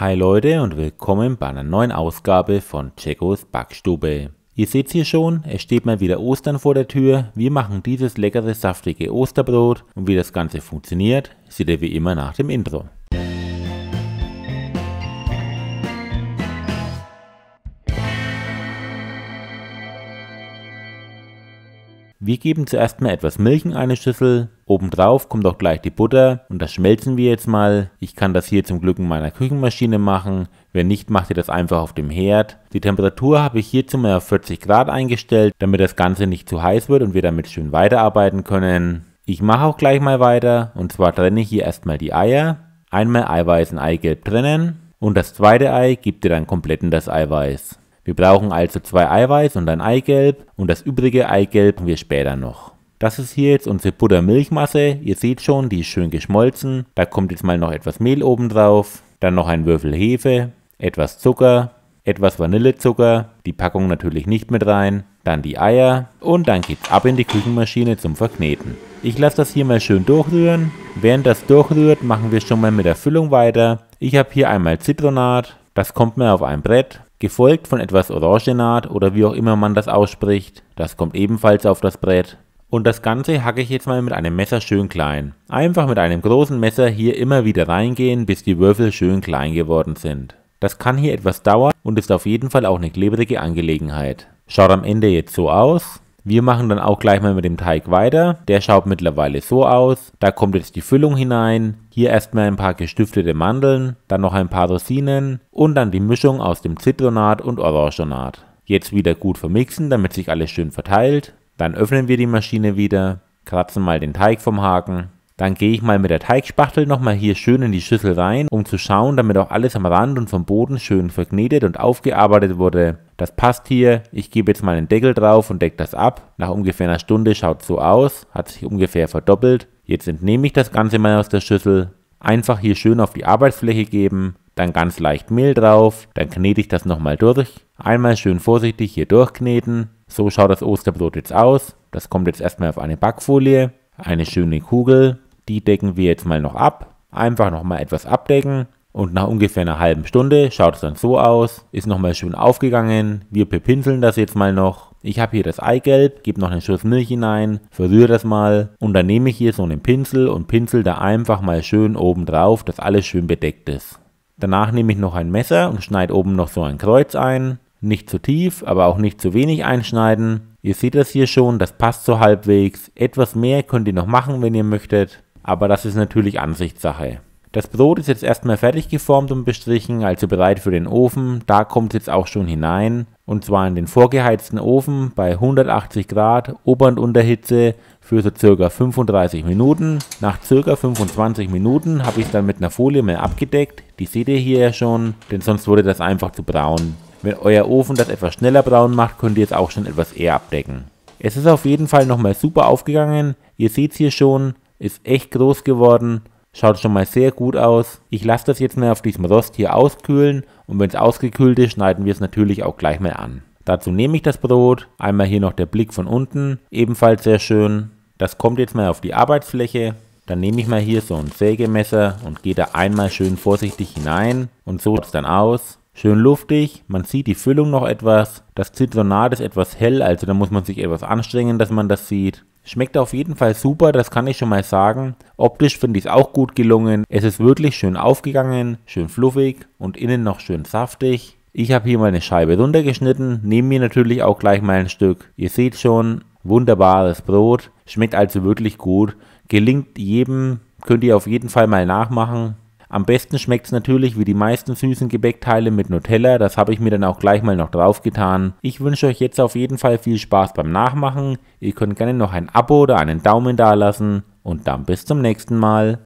Hi Leute und willkommen bei einer neuen Ausgabe von Checos Backstube. Ihr seht hier schon, es steht mal wieder Ostern vor der Tür. Wir machen dieses leckere, saftige Osterbrot und wie das Ganze funktioniert, seht ihr wie immer nach dem Intro. Wir geben zuerst mal etwas Milch in eine Schüssel, obendrauf kommt auch gleich die Butter und das schmelzen wir jetzt mal. Ich kann das hier zum Glück in meiner Küchenmaschine machen, wenn nicht, macht ihr das einfach auf dem Herd. Die Temperatur habe ich hierzu mal auf 40 Grad eingestellt, damit das Ganze nicht zu heiß wird und wir damit schön weiterarbeiten können. Ich mache auch gleich mal weiter und zwar trenne ich hier erstmal die Eier. Einmal Eiweiß und Eigelb trennen und das zweite Ei gibt ihr dann komplett in das Eiweiß. Wir brauchen also zwei Eiweiß und ein Eigelb und das übrige Eigelb haben wir später noch. Das ist hier jetzt unsere Buttermilchmasse. Ihr seht schon, die ist schön geschmolzen. Da kommt jetzt mal noch etwas Mehl oben drauf, dann noch ein Würfel Hefe, etwas Zucker, etwas Vanillezucker, die Packung natürlich nicht mit rein, dann die Eier und dann geht's ab in die Küchenmaschine zum Verkneten. Ich lasse das hier mal schön durchrühren. Während das durchrührt, machen wir schon mal mit der Füllung weiter. Ich habe hier einmal Zitronat, das kommt mir auf ein Brett gefolgt von etwas Orangenat oder wie auch immer man das ausspricht, das kommt ebenfalls auf das Brett. Und das Ganze hacke ich jetzt mal mit einem Messer schön klein. Einfach mit einem großen Messer hier immer wieder reingehen, bis die Würfel schön klein geworden sind. Das kann hier etwas dauern und ist auf jeden Fall auch eine klebrige Angelegenheit. Schaut am Ende jetzt so aus. Wir machen dann auch gleich mal mit dem Teig weiter. Der schaut mittlerweile so aus. Da kommt jetzt die Füllung hinein. Hier erstmal ein paar gestiftete Mandeln, dann noch ein paar Rosinen und dann die Mischung aus dem Zitronat und Orangenat. Jetzt wieder gut vermixen, damit sich alles schön verteilt. Dann öffnen wir die Maschine wieder, kratzen mal den Teig vom Haken dann gehe ich mal mit der Teigspachtel nochmal hier schön in die Schüssel rein, um zu schauen, damit auch alles am Rand und vom Boden schön verknetet und aufgearbeitet wurde. Das passt hier. Ich gebe jetzt mal einen Deckel drauf und decke das ab. Nach ungefähr einer Stunde schaut es so aus, hat sich ungefähr verdoppelt. Jetzt entnehme ich das Ganze mal aus der Schüssel. Einfach hier schön auf die Arbeitsfläche geben, dann ganz leicht Mehl drauf, dann knete ich das nochmal durch. Einmal schön vorsichtig hier durchkneten. So schaut das Osterbrot jetzt aus. Das kommt jetzt erstmal auf eine Backfolie, eine schöne Kugel. Die decken wir jetzt mal noch ab. Einfach nochmal etwas abdecken. Und nach ungefähr einer halben Stunde schaut es dann so aus. Ist nochmal schön aufgegangen. Wir bepinseln das jetzt mal noch. Ich habe hier das Eigelb, gebe noch einen Schuss Milch hinein, verrühre das mal und dann nehme ich hier so einen Pinsel und pinsel da einfach mal schön oben drauf, dass alles schön bedeckt ist. Danach nehme ich noch ein Messer und schneide oben noch so ein Kreuz ein. Nicht zu tief, aber auch nicht zu wenig einschneiden. Ihr seht das hier schon, das passt so halbwegs. Etwas mehr könnt ihr noch machen, wenn ihr möchtet aber das ist natürlich Ansichtssache. Das Brot ist jetzt erstmal fertig geformt und bestrichen, also bereit für den Ofen. Da kommt es jetzt auch schon hinein. Und zwar in den vorgeheizten Ofen bei 180 Grad Ober- und Unterhitze für so circa 35 Minuten. Nach circa 25 Minuten habe ich es dann mit einer Folie mehr abgedeckt. Die seht ihr hier ja schon, denn sonst wurde das einfach zu braun. Wenn euer Ofen das etwas schneller braun macht, könnt ihr es auch schon etwas eher abdecken. Es ist auf jeden Fall nochmal super aufgegangen. Ihr seht es hier schon, ist echt groß geworden. Schaut schon mal sehr gut aus. Ich lasse das jetzt mal auf diesem Rost hier auskühlen und wenn es ausgekühlt ist, schneiden wir es natürlich auch gleich mal an. Dazu nehme ich das Brot, einmal hier noch der Blick von unten, ebenfalls sehr schön. Das kommt jetzt mal auf die Arbeitsfläche. Dann nehme ich mal hier so ein Sägemesser und gehe da einmal schön vorsichtig hinein und so es dann aus. Schön luftig, man sieht die Füllung noch etwas. Das Zitronat ist etwas hell, also da muss man sich etwas anstrengen, dass man das sieht. Schmeckt auf jeden Fall super, das kann ich schon mal sagen. Optisch finde ich es auch gut gelungen. Es ist wirklich schön aufgegangen, schön fluffig und innen noch schön saftig. Ich habe hier mal eine Scheibe runtergeschnitten, nehme mir natürlich auch gleich mal ein Stück. Ihr seht schon, wunderbares Brot, schmeckt also wirklich gut, gelingt jedem, könnt ihr auf jeden Fall mal nachmachen. Am besten schmeckt es natürlich wie die meisten süßen Gebäckteile mit Nutella, das habe ich mir dann auch gleich mal noch drauf getan. Ich wünsche euch jetzt auf jeden Fall viel Spaß beim Nachmachen, ihr könnt gerne noch ein Abo oder einen Daumen da lassen und dann bis zum nächsten Mal.